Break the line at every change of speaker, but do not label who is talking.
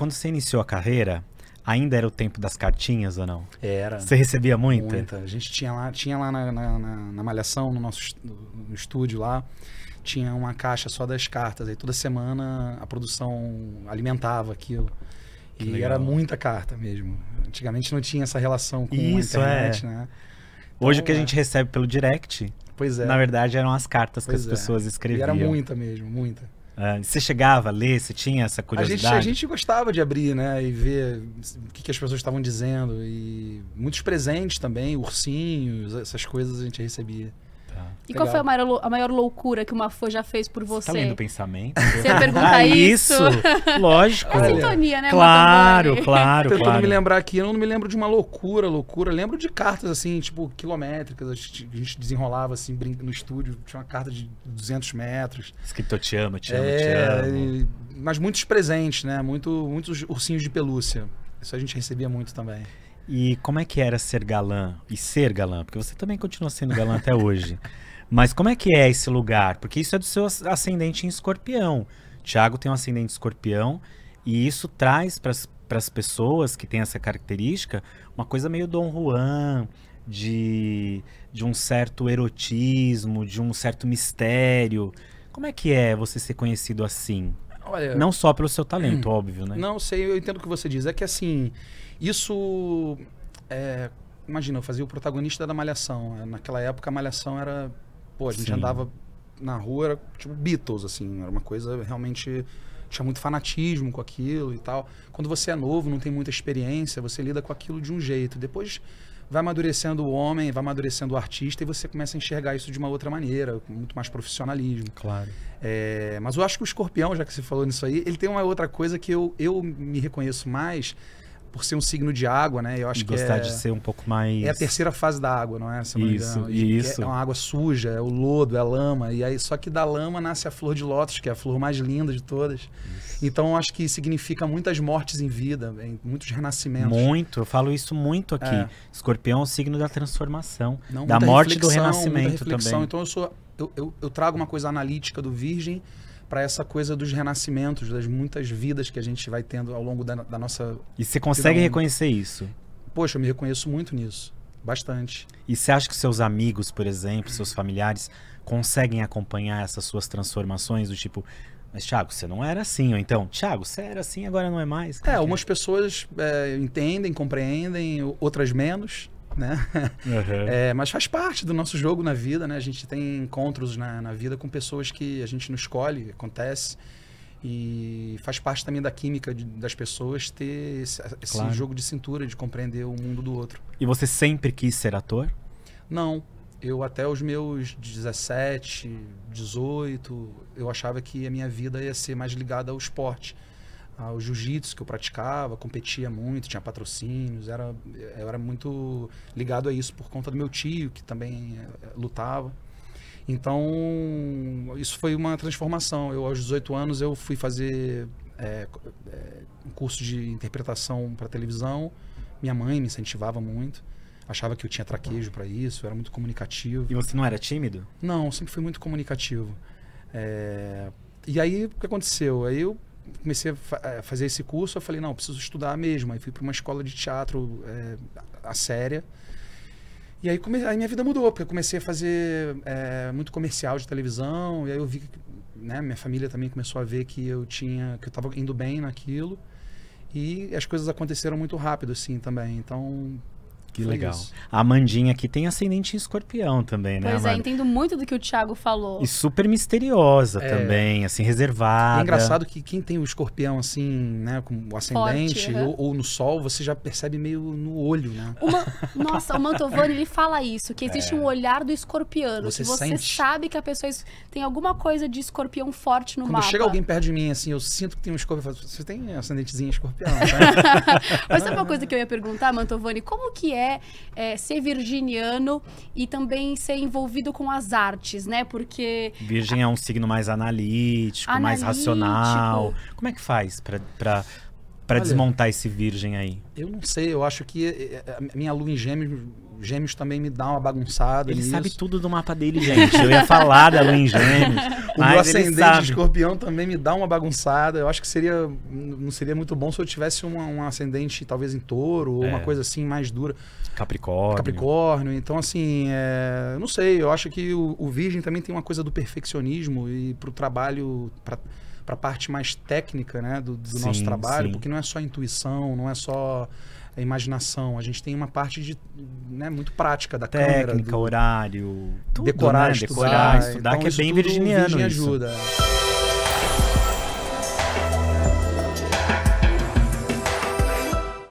quando você iniciou a carreira, ainda era o tempo das cartinhas ou não? Era. Você recebia muita? Muita.
A gente tinha lá, tinha lá na, na, na Malhação, no nosso no estúdio lá, tinha uma caixa só das cartas. Aí toda semana a produção alimentava aquilo. Que e legal. era muita carta mesmo. Antigamente não tinha essa relação com Isso, a é. internet, é. né? Então, Hoje o que é... a gente
recebe pelo direct, pois é. na verdade eram as cartas pois que as é. pessoas escreviam. E era
muita mesmo,
muita. Ah, você chegava a ler, você tinha essa curiosidade? A gente, a gente
gostava de abrir, né? E ver o que, que as pessoas estavam dizendo. E muitos presentes também, ursinhos, essas coisas a gente recebia. E qual foi a maior, a maior loucura que uma Mafô já fez por você? Tá você tá lendo pensamento? Você pergunta ah, é isso? Lógico. É sintonia, né? Claro, claro, claro. Tentando me lembrar aqui, eu não me lembro de uma loucura, loucura. lembro de cartas, assim, tipo, quilométricas. A gente desenrolava, assim, no estúdio. Tinha uma carta de 200 metros. Escrito, te amo, te amo, te é, amo. Mas muitos presentes, né? Muito, muitos ursinhos de pelúcia. Isso a gente recebia muito também.
E como é que era ser galã e ser galã? Porque você também continua sendo galã até hoje. Mas como é que é esse lugar? Porque isso é do seu ascendente em escorpião. Tiago tem um ascendente escorpião e isso traz para as pessoas que têm essa característica uma coisa meio Dom Juan, de, de um certo erotismo, de um certo mistério. Como é que é você ser conhecido assim? Olha, não só pelo seu talento, hum, óbvio, né?
Não sei, eu entendo o que você diz. É que assim, isso. É, imagina, eu fazia o protagonista da Malhação. Naquela época, a Malhação era Pô, a gente Sim. andava na rua, era tipo Beatles, assim, era uma coisa realmente. Tinha muito fanatismo com aquilo e tal. Quando você é novo, não tem muita experiência, você lida com aquilo de um jeito. Depois vai amadurecendo o homem, vai amadurecendo o artista e você começa a enxergar isso de uma outra maneira, com muito mais profissionalismo. Claro. É, mas eu acho que o escorpião, já que você falou nisso aí, ele tem uma outra coisa que eu, eu me reconheço mais por ser um signo de água, né? Eu acho Gostar que Gostar é, de ser
um pouco mais... É a
terceira fase da água, não é? Se não isso, isso. É, é uma água suja, é o lodo, é a lama. E aí, só que da lama nasce a flor de lótus, que é a flor mais linda de todas. Isso. Então, eu acho que significa muitas mortes em vida, muitos renascimentos.
Muito, eu falo isso muito aqui. É. Escorpião é o signo da transformação, não, da morte e do renascimento também. Então,
eu sou... Eu, eu, eu trago uma coisa analítica do virgem para essa coisa dos renascimentos, das muitas vidas que a gente vai tendo ao longo da, da nossa. E você consegue reconhecer isso? Poxa, eu me reconheço muito nisso. Bastante.
E você acha que seus amigos, por exemplo, seus familiares, conseguem acompanhar essas suas transformações do
tipo. Mas, Thiago, você não era assim. Ou então, Thiago, você
era assim, agora não é mais.
É, é, algumas é? pessoas é, entendem, compreendem, outras menos né?
Uhum. É,
mas faz parte do nosso jogo na vida, né? A gente tem encontros na, na vida com pessoas que a gente não escolhe, acontece. E faz parte também da química de, das pessoas ter esse, esse claro. jogo de cintura, de compreender o mundo do outro.
E você sempre quis ser ator?
Não. Eu até os meus 17, 18, eu achava que a minha vida ia ser mais ligada ao esporte ao jiu-jitsu que eu praticava, competia muito, tinha patrocínios, era, eu era muito ligado a isso por conta do meu tio, que também eh, lutava. Então, isso foi uma transformação. Eu, aos 18 anos, eu fui fazer é, é, um curso de interpretação para televisão. Minha mãe me incentivava muito achava que eu tinha traquejo para isso, era muito comunicativo. E você não era tímido? Não, sempre fui muito comunicativo. É... E aí, o que aconteceu? Aí eu comecei a fa fazer esse curso, eu falei, não, preciso estudar mesmo. Aí fui para uma escola de teatro é, a séria. E aí, aí minha vida mudou, porque eu comecei a fazer é, muito comercial de televisão, e aí eu vi, né, minha família também começou a ver que eu tinha, que eu estava indo bem naquilo. E as coisas aconteceram muito rápido, assim, também. Então, que Foi legal. Isso.
A Mandinha aqui tem ascendente em escorpião também, né? Pois é,
entendo muito do que o Thiago falou. E
super misteriosa é. também, assim, reservada. É engraçado
que quem tem o escorpião, assim, né, com o ascendente, Forte, uhum. ou, ou, no sol, você já percebe meio no olho, né? Uma... Nossa, o Mantovani, ele fala isso, que existe é. um olhar do escorpiano. Você, você sabe que a pessoa tem alguma coisa de escorpião forte no Quando mapa. Quando chega alguém perto de mim, assim, eu sinto que tem um escorpião. Você tem ascendentezinho escorpião, né? Mas sabe uma coisa que eu ia perguntar, Mantovani? Como que é é, é, ser virginiano e também ser envolvido com as artes, né? Porque.
Virgem é um signo mais analítico, analítico. mais racional. Como é que faz para desmontar esse virgem aí?
Eu não sei, eu acho que eh, eh, a minha lua em gêmeos, gêmeos também me dá uma bagunçada. Ele nisso. sabe tudo do mapa dele, gente. Eu ia falar da lua em gêmeos. o meu ascendente escorpião também me dá uma bagunçada. Eu acho que seria não seria muito bom se eu tivesse um ascendente talvez em touro, ou é. uma coisa assim mais dura.
Capricórnio.
Capricórnio. Então, assim, é, não sei. Eu acho que o, o virgem também tem uma coisa do perfeccionismo e para o trabalho... Pra, para a parte mais técnica né, do, do sim, nosso trabalho, sim. porque não é só intuição, não é só a imaginação. A gente tem uma parte de, né, muito prática da Técnica, câmera. Técnica,
horário, decorar, né? decorar, estudar. estudar então, que é bem virginiano. Virgin ajuda.
Isso.